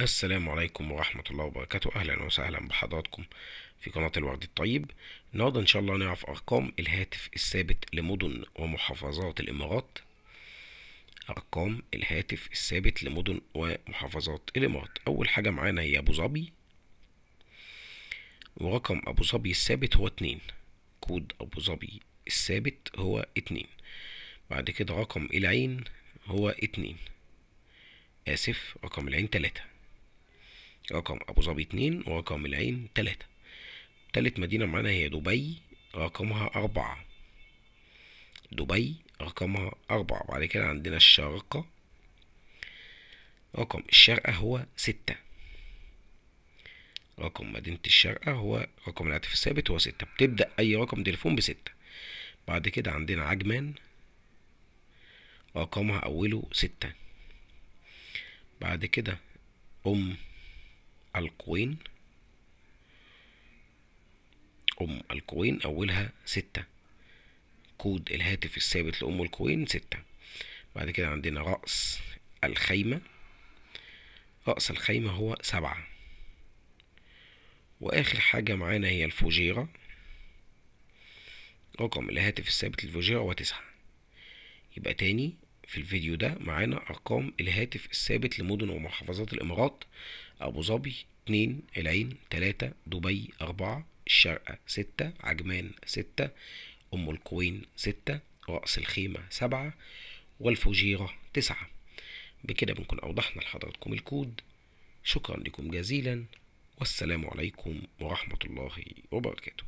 السلام عليكم ورحمة الله وبركاته أهلا وسهلا بحضراتكم في قناة الورد الطيب النهاردة إن شاء الله نعرف أرقام الهاتف الثابت لمدن ومحافظات الإمارات أرقام الهاتف الثابت لمدن ومحافظات الإمارات أول حاجة معانا هي أبو ظبي ورقم أبو ظبي الثابت هو اتنين كود أبو ظبي الثابت هو اتنين بعد كده رقم العين هو اتنين آسف رقم العين تلاتة رقم ابو ظبي اتنين ورقم العين تلاتة تالت مدينة معانا هي دبي رقمها أربعة دبي رقمها أربعة بعد كده عندنا الشارقة رقم الشارقة هو ستة رقم مدينة الشارقة هو رقم الهاتف الثابت هو ستة بتبدأ أي رقم تليفون بستة بعد كده عندنا عجمان رقمها أوله ستة بعد كده أم الكوين أم الكوين أولها ستة كود الهاتف الثابت لأم الكوين ستة بعد كده عندنا رأس الخيمة رأس الخيمة هو سبعة وآخر حاجة معانا هي الفجيرة رقم الهاتف الثابت للفجيرة هو تسعة يبقى تاني في الفيديو ده معانا ارقام الهاتف الثابت لمدن ومحافظات الامارات ابو ظبي 2 العين 3 دبي 4 الشارقة 6 عجمان 6 ام القوين 6 راس الخيمة 7 والفجيرة 9 بكده بنكون اوضحنا لحضراتكم الكود شكرا لكم جزيلا والسلام عليكم ورحمة الله وبركاته